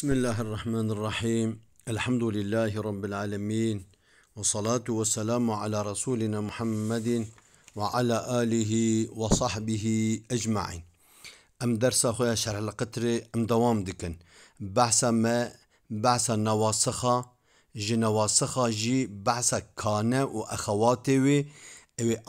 بسم الله الرحمن الرحيم الحمد لله رب العالمين والصلاة والسلام على رسولنا محمد وعلى آله وصحبه أجمعين أم درس أخويا شرح القطر أم دوام دكن بحث ما بحث نواسخة جي نواسخة جي بحث كان وأخواتي وي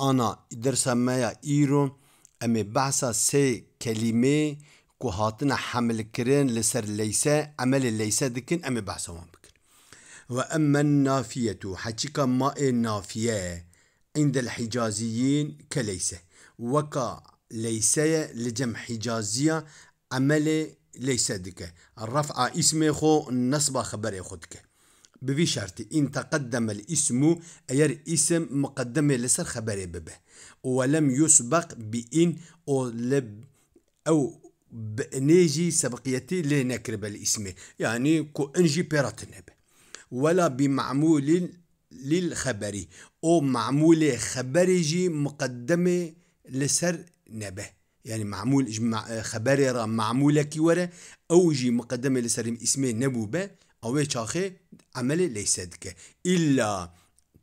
أنا درس ما يا إيرو أم بحث سي كلمة كو هاتنا حمل كرين لسر ليس عمل ليس دكن أم بحثوان بكن وأما النافية حتشكا ماء النافية إيه عند الحجازيين كليسة وكا ليسة لجم حجازية عمل ليس دك الرفع اسمه خو النصب خبر خدك بفي شرط إن تقدم الاسم أير اسم مقدم لسر خبر ببه ولم يسبق بإن أو لب أو بنيجي سبقيتي لنكرب الاسم يعني كو انجي بيراتنب ولا بمعمول للخبري او معمول جي مقدمة لسر نبه يعني معمول خبر را معمولة كي ورا اوجي مقدمة لسر اسم نبوبة او شاخي عمل ليس دك الا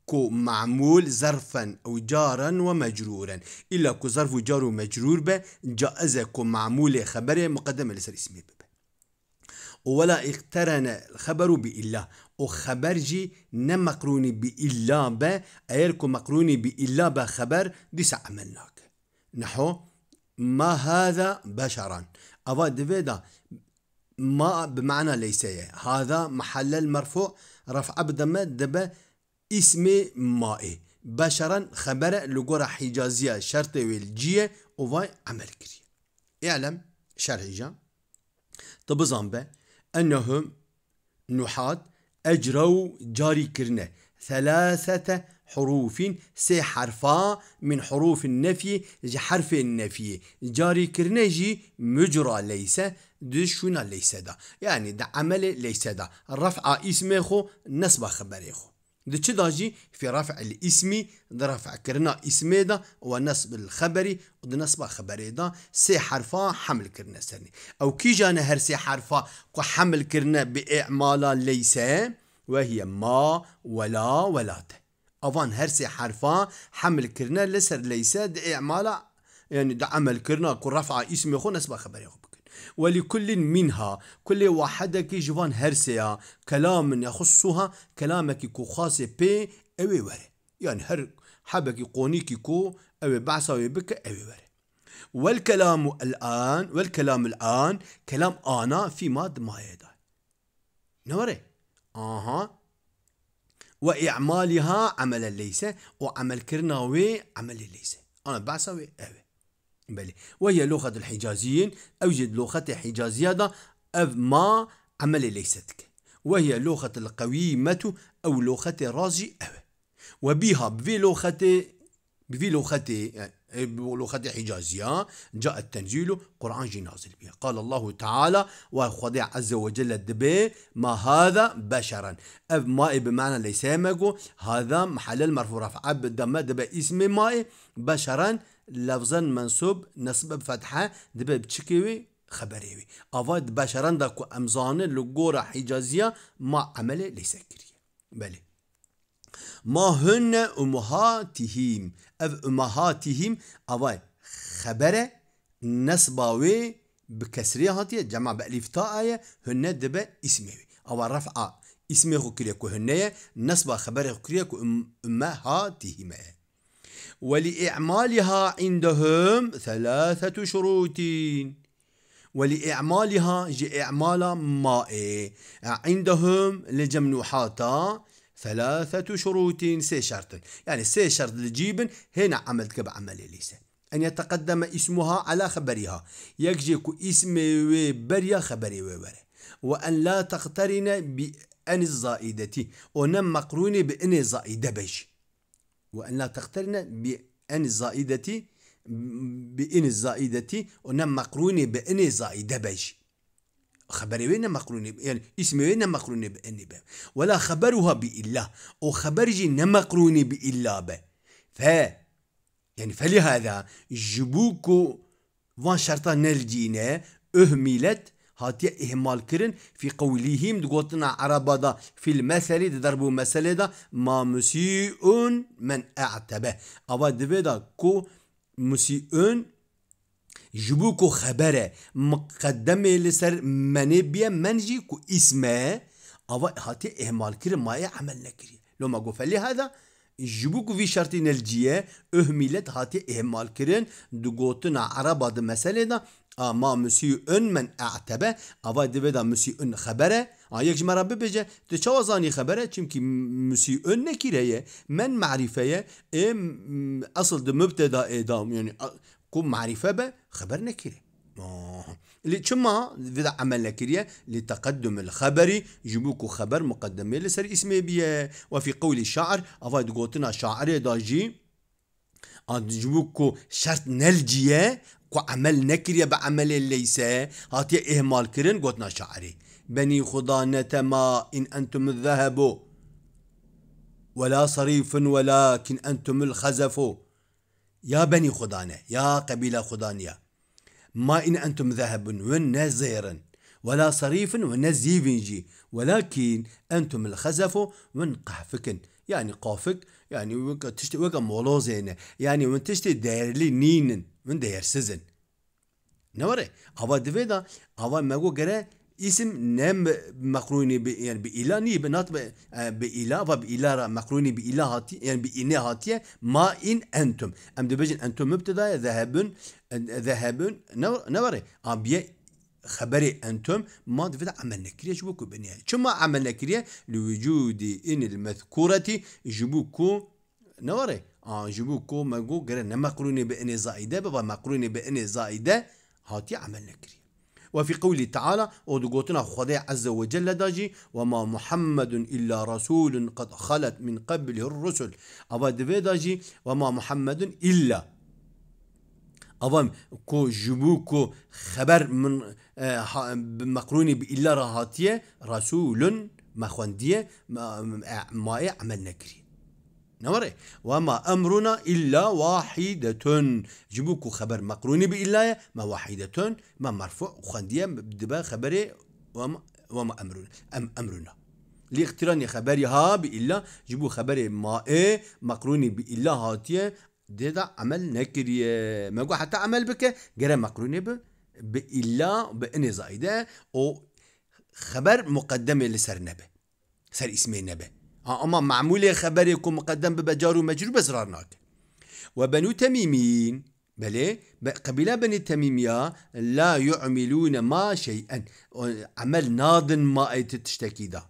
كو معمول ظرفا أو جارا ومجرورا إلا كو ظرف وجار ومجرور به جائز كو معمول خبره مقدمة لسر اسمه به ولا اقترن الخبر بإلا وخبرجي نمقروني بإلا با أيركو مقروني بإلا با خبر ديس عملناك نحو ما هذا بشرا أفا دفيدا ما بمعنى ليس هذا محل المرفوع رفع بدمة دبه اسم مائه بشرا خبر لقرى حجازية شرط والجية وفاي عمل كري اعلم شرح جا طب به أنهم نحات أجروا جاري كرنه ثلاثة حروف سي حرفا من حروف النفي حرف النفي جاري كرنجي مجرى ليس دشونا ليس دا يعني دا عمل ليس دا رفع اسمه نصب خبره خو تشي داجي في رفع الاسمي رفع كرنا اسميدا دا ونصب الخبري ونصب خبري دا سي حرفا حمل كرنا سرني او كي جانا هر سي حرفا كو حمل كرنا باعمالا ليس وهي ما ولا ولا ته افان هر سي حرفا حمل كرنا لسر ليس دا اعمالا يعني دا عمل كرنا كو رفع اسمي خو نصب خبري خو ولكل منها كل واحدة كي جوان هرسيا كلام يخصها كلامك كو خاص بي اوي وري يعني هر حبك قونيكي كو اوي بعصاوي بك اوي وري والكلام الآن والكلام الآن كلام أنا في ماد ما يدا نوري آها وإعمالها عملا ليس وعمل كرناوي عمل ليس أنا بعصاوي اوي بلي وهي لغة الحجازيين أوجد لغة حجازية أف ما عمل ليستك وهي لغة القويمة أو لغة راجي أو وبها بفي لغة بفي لغة آه، لغة حجازية جاء التنزيل قرآن جنازل بها قال الله تعالى وخضع عز وجل الدبي ما هذا بشرا أف ما بمعنى ليس هذا محل المرفوع رفع عبد ما دبي اسم ماء بشرا لفظا منصوب نصب فتحه دبه بتشكيوي خبريوي أفاد آوا بشران دا کو امزانه لگورا ما عمله ليس کریه بلي ما هن امهاتهم اف امهاتهم أفاد خبره نصباوي بكسرية هاتية جمع بألف تاء هن دبا اسمه أو رفع اسمه كريكو هنية خبري خبر كريكو أمهاتهما ولإعمالها عندهم ثلاثة شروط ولإعمالها جي إعمال ماء عندهم لجمنوحاتا ثلاثة شروط سي شرط يعني سي شرط لجيبن هنا عملت كب عملي ليس أن يتقدم اسمها على خبرها يكجيك اسم بريا خبري وبري وأن لا تقترن بأن الزائدة ونم مقرونة بأن الزائدة بش وأن لا تقترن بأن الزائدة بإن الزائدة ونم مقرونة بأن الزائدة باش خبر وين مقرون يعني اسم وين مقرون بأن ب ولا خبرها بإلا وخبرجي نمقرون بإلا با ف يعني فلهذا جبوكو فان شرطة نلجينا أهملت hatiye ihmal kirin fi kavlihim digotina arabada fil meseli de derbu mesele da ma musiun men e'tebe. Ava dibe da ku musiun jibu ku habere mukaddeme li ser menebiye menji ku isme ava hatiye ihmal kirin ma ye amel Lo ma gofeli hada جبو کو وی شرطی نلجیه اه ملت هاتی اهمال کرن دو گوتنا عربا ده مسئله اما مسیو اون من اعتبه اوا دیوه دا مسیو اون خبره آن یک جمره ببجه تو چه زانی خبره چون که مسیو اون نکیره من معرفه ام اصل ده مبتدا دام یعنی قوم معرفه به خبر نكيري اللي آه. تشما اذا عمل نكيريا لتقدم الخبر جبوكو خبر مقدمه لسر اسمه بيه وفي قول الشاعر افاد قوتنا شاعر داجي أدجوكو شرط نلجيه كو عمل نکریه بعمل ليس هاتي اهمال کرن قوتنا شعري بني خدا نتما إن أنتم الذهب ولا صريف ولكن أنتم الخزف يا بني خدانة يا قبيلة خدانية ما إن أنتم ذهب ونزير ولا صريف ونزيفنجي ولكن أنتم الخزف ونقحفكن يعني قافك yani wika tişti wika molo zeyne yani wun tişti değerli ninin wun değersizin ne var ava dive da ava mego gere isim ne makruni bi yani bi ila ni bi nat bi, e, bi ila ve bi ra makruni bi ila hati yani bi ine hatiye ma in entum em dibejin entum mübtedaya zehebün e, zehebün ne var abiye خبري أنتم ما فيدا عملنا كريه جبوكو بنيا كما عملنا كريه لوجود إن المذكورة جبوكو نوري آه جبوكو مجو قرنا مقرونة بإن زائدة بابا مقروني بإن زائدة هاتي عملنا كريه وفي قوله تعالى ودقوتنا خدي عز وجل داجي وما محمد إلا رسول قد خلت من قبله الرسل أبا دفي داجي وما محمد إلا اوام کو جبو کو خبر من آه، مقروني بإلا راهاتيه رسول مخونديه ما إيه، عمل نكري نوري وما أمرنا إلا واحدة جبوكو خبر مقرون بإلا ما واحدة ما مرفوع وخندية بدبا خبري وما, وما أمرنا أم أمرنا لإقتران خبرها بإلا جبو خبر ما إيه، مقرون بإلا هاتية ديدا عمل نكري آه، ماجو حتى عمل بك جرى مقرونة ب بإلا بإن زايدة أو خبر مقدم لسر نبه سر اسم نبه أما معمول خبر يكون مقدم ببجار ومجرور بزرارناك وبنو تميمين بلي قبيلة بني تميمية لا يعملون ما شيئا عمل ناض ما تشتكي ده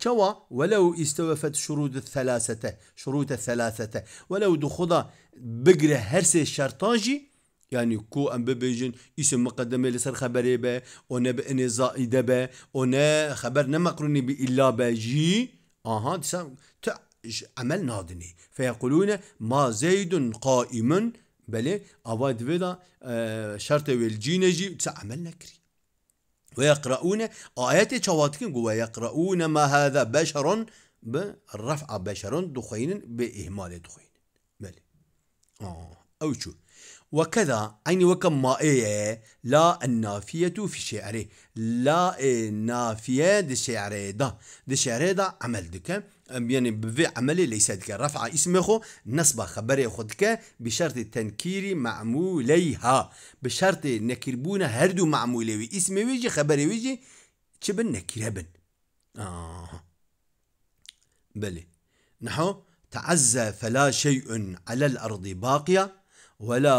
توا ولو استوفت شروط الثلاثة شروط الثلاثة ولو دخل بقرة هرس شرطاجي يعني كو ام بيجن اسم مقدمه لسر خبري با ونا ان زائده با ونا خبر نمقرني بإلا باجي اها عمل نادني فيقولون ما زيد قائم بلي أواد فيدا آه، شرط والجينجي تسا عمل نكري ويقرؤون آيات چواتكم ويقرؤون ما هذا بشر بالرفع بشر دخين بإهمال دخين بل آه أو شو وكذا وكم ما إيه لا النافية في شعره لا النافية إيه، دي شعره دا دي شعره دا عمل دك يعني بفي عملي ليس دك رفع اسمه نصب خبر خدك بشرط تنكير معموليها بشرط نكربونا هردو معمولي اسمه ويجي خبره ويجي تشبن بن آه بلي نحو تعزى فلا شيء على الأرض باقية ولا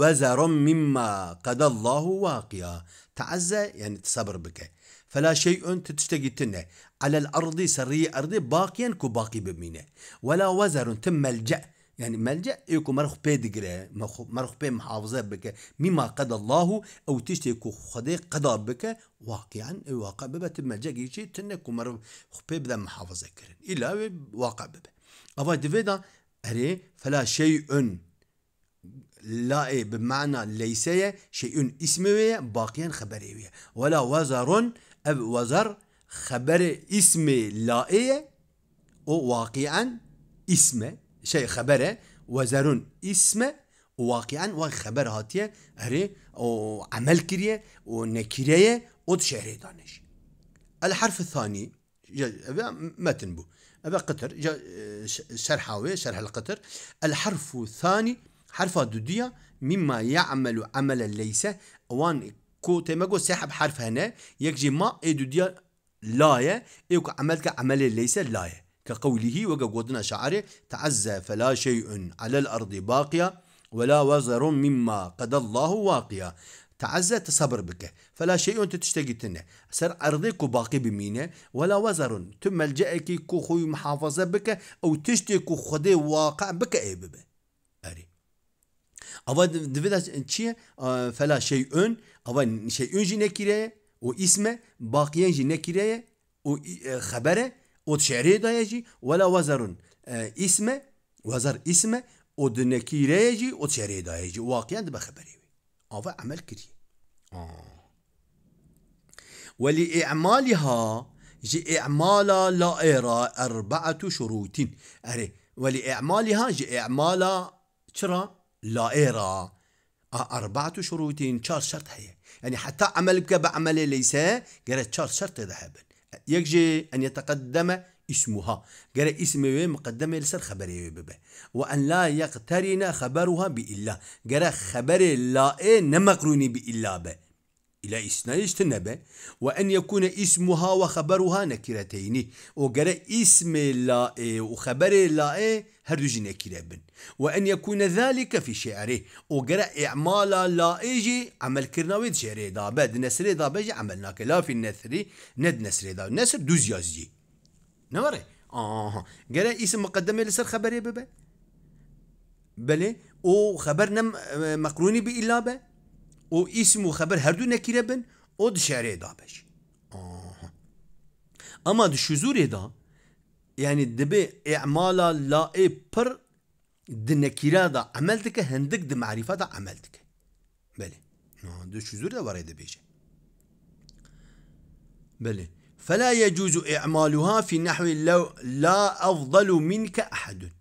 وزر مما قد الله واقيا تعزى يعني تصبر بك فلا شيء تتشتقي تنه على الأرض سري أرضي باقيا كو باقي بمينه ولا وزر تم ملجأ يعني ملجأ يكون مرخ بي دقرة مرخ بي محافظة بك مما قد الله أو تشتي كو خدي قضى بك واقعا واقع بب تم ملجأ يجي كو مرخ بي بدا محافظة كرن إلا واقع بب أفا دفيدا أري فلا شيء لا بمعنى ليس شيء اسمه باقيا خبري ولا وزر أب وزر خبر اسم لائية وواقعا اسم شيء خبره وزر اسم واقعا وخبر هاتية هري و عمل کریه و نکریه دانش الحرف الثاني ما تنبو أبا قطر شرحه شرح القطر الحرف الثاني حرف دودية مما يعمل عملا ليس وان كو تيماكو سحب حرف هنا يكجي ما اي دودية لاية ايوك عملك عمل ليس لاية كقوله وقودنا شعري تعزى فلا شيء على الأرض باقية ولا وزر مما قد الله واقية تعزى تصبر بك فلا شيء تشتاقي تنه سر أرضك باقي بمينه ولا وزر تم الجاكي كو خوي محافظة بك أو كو خدي واقع بك أي ببه اوا دویدا چیه فلا اون اوا شیئون جی نکیره و اسمه باقیان جی نکیره و خبره و شعری جی ولا وزرون اسمه وزر اسمه و نکیره جی و شعری جی واقعا دبا خبره اوا عمل کری ولی اعمالها جي اعمالا لا إرى أربعة شروط ولی اعمالها جی اعمالا چرا؟ لا إيرا آه، أربعة شروطين شار شرط هي يعني حتى عمل بعمل ليس قرأت شار شرط ذهبا يجي أن يتقدم اسمها قال اسم مقدمة لسر خبره ببه وأن لا يقترن خبرها بإلا قال خبر لا إيه نمقرون بإلا به إلى إسنا يجتنبه وأن يكون اسمها وخبرها نكرتين وقال اسم لا إيه وخبر لا إيه هردو جنكي ربن وأن يكون ذلك في شعره وقرأ إعمال لا إيجي عمل كرناويد شعره دا بعد نسري دا بجي عملناك لا في النثري ند نسري دا نسر دوز نوري آه قرأ اسم مقدمة لسر خبري ببه بله او خبر نم مقروني بإلا به او اسم وخبر هردو نكيربن او دشعره دا بجي آه اما دشزوره دا يعني دبي اعمالا لا اي بر دنكيرا دا عملتك هندك دمعرفة دا عملتك بلي دو شزور دا ورا دبيجه بلي فلا يجوز إعمالها في نحو لو لا أفضل منك أحد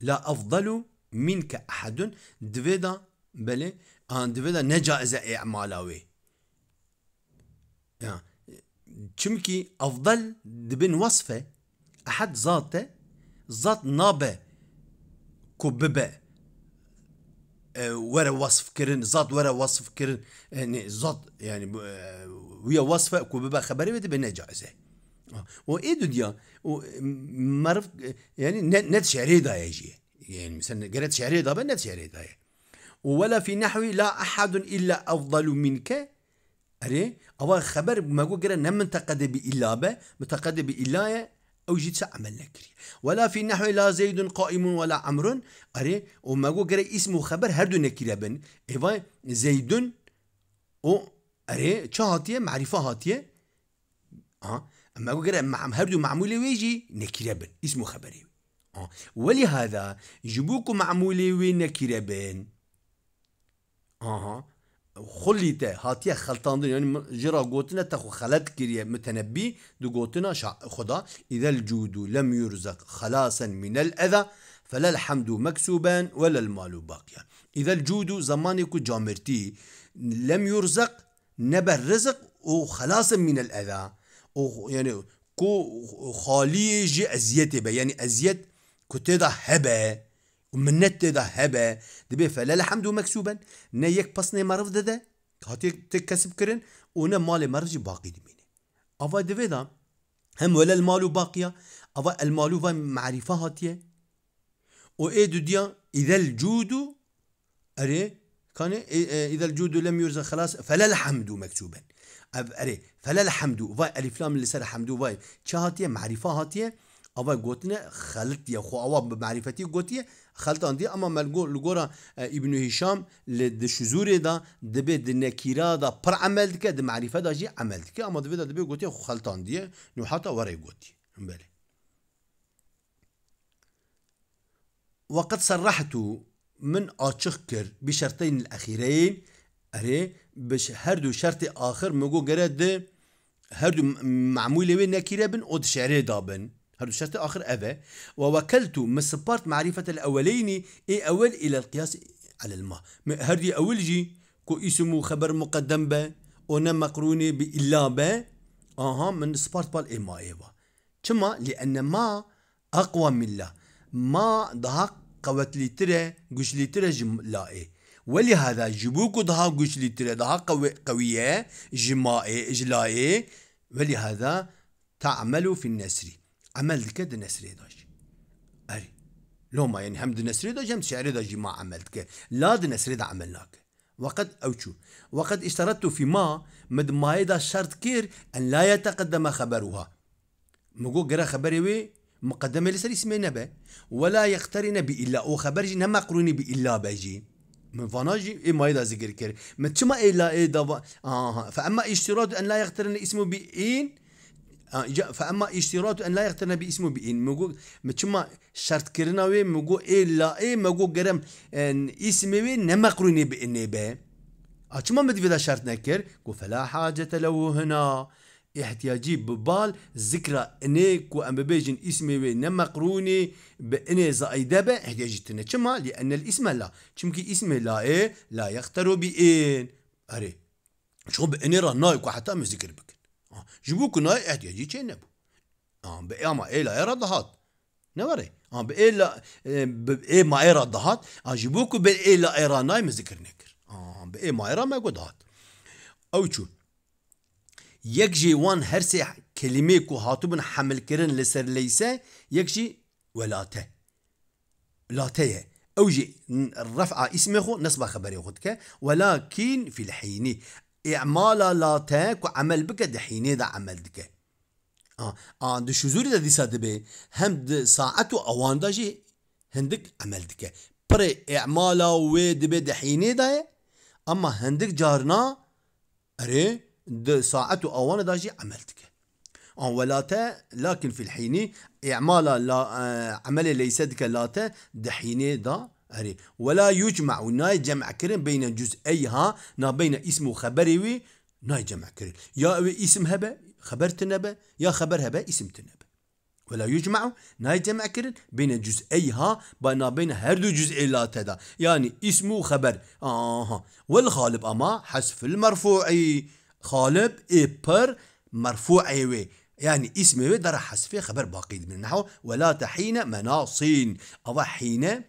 لا أفضل منك أحد دفيدا بلي أن آه، دفيدا نجائز إعمالها يعني آه. چمكي أفضل دبن وصفة أحد ذاته ذات نابه كببه آه، ورا وصف كرن زاد ورا وصف كرن يعني زاد يعني آه، ويا وصفه كببه خبري بدي بنجازة جائزه ديا إيه دنيا يعني نت شعري دا يجي يعني مثلا قريت شعري دا بنت شعري دا ولا في نحوي لا احد الا افضل منك اري او خبر ما قرا نم منتقد بإلا به منتقد بإلا او جيت نكري ولا في نحو لا زيد قائم ولا عمر اري وما جو جري اسم وخبر هردو نكري بن ايوا زيد او اري تشاتيه معرفه هاتيه ها آه. اما جو غير مع هردو معمول ويجي نكري بن اسم وخبري ها آه. ولهذا جبوكو معمول وين نكري بن اها خلیته خلطان خلطاندن یعنی جرا گوتنه تخو خلط کریه متنبی دو گوتنه خدا اذا الجود لم يرزق خلاصا من الاذى فلا الحمد مكسوبان ولا المال باقيا اذا الجود زمانك جامرتي لم يرزق نبه الرزق وخلاصا من الاذى يعني كو خالي جي ازيته يعني ازيت كتدا هبه ومن ده هبه دبي فلا الحمد مكسوبا نيك بسني مرف ده هاتيك تكسب كرن ونا مالي مرجي باقي دميني افا دبي ده هم ولا المال باقيه افا المال معرفه هاتيه و إيه اي ديا اذا الجود اري كان اذا الجود لم يرزق خلاص فلا الحمد مكتوبا اري فلا الحمد فاي الافلام اللي سر حمد فاي تشا هاتيه معرفه هاتيه ئەوە گوتنە خەلتیە خۆ ئەوە بە معریفەتی گوتیە خەلتاندی ئەمە مەلگۆ لگۆرە ئیبنوهیشام آه، دا دشزورێدا دەبێت دنەکیرادا معرفة دا جي د معریفەدا أما دبي دا دبي دەبێت خو گوتیە عندي نوحاتە وەڕێ گوتی بلي وقد صرحت من ئاچخ بشرطين الأخيرين أري بش هردو شرط آخر مەگۆ گەرە هردو هەردوو بين وێ بن ئۆ شعري دابن هذا الشرط آخر أذا ووكلت مسبارت معرفة الأولين إي أول إلى القياس على الماء هردي أول جي كو اسمه خبر مقدم به أنا مقرونة بإلا به آها من سبارت بال إي ما إيوا كما لأن ما أقوى من لا ما ضحك قوت ترى قش لا جملائي ولهذا جبوك ضها قش ترى ضها قوي قوية جمائي إجلائي ولهذا تعمل في النسر عمل دك د نسري داش اري لو ما يعني هم د نسري داش هم شعري داش ما عمل دكا لا نسري دا عملناك وقد أو شو وقد اشترطت في ما مد ما يدا شرط كير أن لا يتقدم خبرها مقو قرا خبري وي مقدمة لسري اسمي نبا ولا يقترن بإلا أو خبر جي نما قروني بإلا باجي من فناجي اي ما يدا ذكر كير ما تشما إلا اي دا آه فأما اشتراط أن لا يقترن اسمه بإين آه، فاما اشتراط ان لا يقترن باسمه بإن مگو مچما شرط كرنا و اي الا اي مگو ان اسمي وي نمقرن بإن به اچما آه، مد بدا شرط نكر كو فلا حاجة له هنا احتياجي ببال ذكرى انيك وان ببيجن اسمي نمقروني بان زايده به احتياجي تشما لان الاسم لا كي اسم لا اي لا يختر بإن اري شو باني رنايك وحتى مذكر بك آه، جبو كنا احتياجي چه نبو آم آه، بقى ما إلا إيه إيه هات نوري آم بقى إلا إيه ما إيرا دهات آم جبو كو بقى إلا إيرا ناي مذكر نكر آم بقى ما إيرا ما قد هات أو چو يك جي وان هرسي كلمة كو هاتو بن حمل كرن لسر ليسا يك جي ولا ته لا ته أو جي رفع اسمه خو نسبة خبري خدك ولكن في الحيني اعمالا لا تاك وعمل بك دحيني دا عمل دك اه اه دي شزوري دا ديسا دبي هم د ساعت و اوان دا جي هندك عمل دك بري اعمالا و دبي دحيني دا اما هندك جارنا اري د ساعت و اوان دا جي عمل دك اه ولا تا لكن في الحين اعمالا لا آه، عمل ليس دك لا تا دحيني دا أري ولا يجمع وناي جمع كرن بين ها نا بين اسم وخبري وي ناي جمع كرن يا اسم هبه خبر تنبه يا خبر هبه اسم تنبه ولا يجمع ناي جمع كرن بين ها بنا بين هر دو جزئي لا تدا يعني اسم وخبر آه والخالب أما حذف المرفوع خالب إبر مرفوع وي يعني اسمه وي در حذف خبر باقي من نحو ولا تحين مناصين أو حين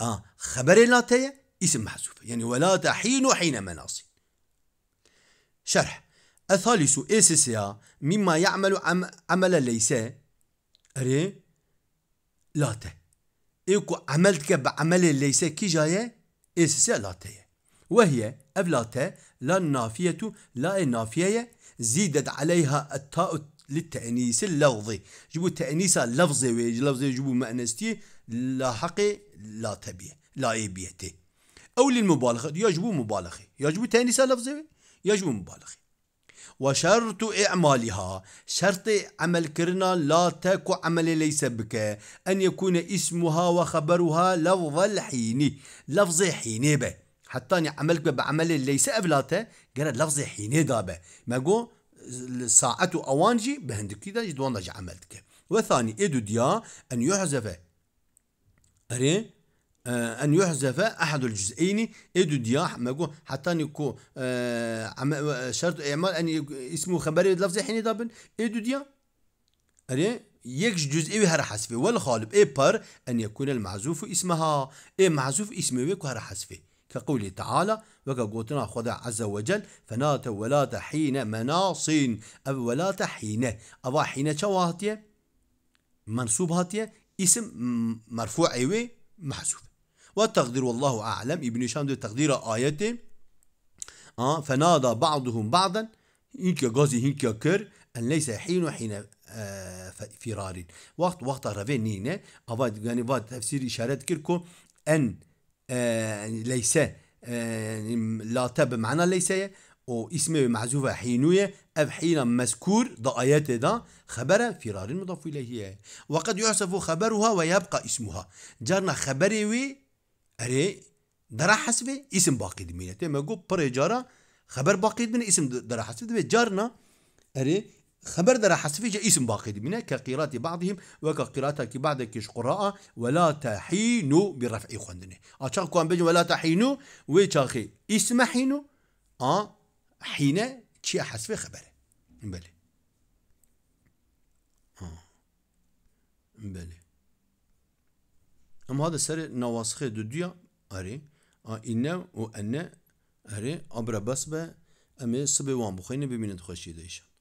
آه خبر لاتية اسم محذوف يعني ولا تحين حين مناصي شرح الثالث إسسها مما يعمل عم عمل ليس أري لاتة إيكو عملتك بعمل ليس كي جاية إسسها لاتية وهي أفلاتة لا النافية لا النافية زيدت عليها التاء للتأنيس اللفظي جبوا تأنيس اللفظي لفظي جبوا مأنستي لا حقي لا تبيه لا إيبيته أو للمبالغة يجبو مبالغة يجب تاني لفظة يجبو مبالغة وشرط إعمالها شرط عمل كرنا لا تكو عمل ليس بك أن يكون اسمها وخبرها لفظ الحين لفظ به حتى عملك بعمل ليس أفلاته قال لفظ حين دابة ما قو ساعته أوانجي بهندك كذا جدوان عملتك وثاني إدو ديا أن يحذف ري آه، أن يحذف أحد الجزئين إدو دياح يقول حتى نكو آه، آه، شرط إعمال أن اسمه خبري لفظي حين دابن إدو ديا أري يكش جزئي وهر حسفي والغالب إي بار أن يكون المعزوف اسمها إي معزوف اسمه وكو هر حسفي كقوله تعالى وكقوتنا خدع عز وجل فنات ولا حين مناصين أو ولا حين أبا حين شواهتية منصوب هاتية اسم مرفوع ايوه محذوف والتقدير والله اعلم ابن هشام ده تقدير ايته اه فنادى بعضهم بعضا هيك غازي هيك كر ان ليس حين حين آه فرار وقت وقت روي نينه اواد يعني واد تفسير اشارات كركو ان آه ليس آه لا تب معنى ليس او اسم محذوفة حينوية أب حين مذكور ضآيات دا خبر فرار مضاف إليه وقد يحذف خبرها ويبقى اسمها جرنا خبري وي أري درا حسب اسم باقي دمينة تما جو بري جارة خبر باقي من اسم درا حسب دمينة جارنا أري خبر درا حسب جا اسم باقي دمينة كقراءة بعضهم وكقراءة كش قراءة ولا تحينوا برفع خندنة أشاكو ام ولا تحينوا تشاخي اسم حينو أه تشي احس في خبره بله آه. بله اما هذا سر نواسخه دو ديا اري آه ان و ان اري ابر بس به امه سبه وان بخينه ببینید خشيده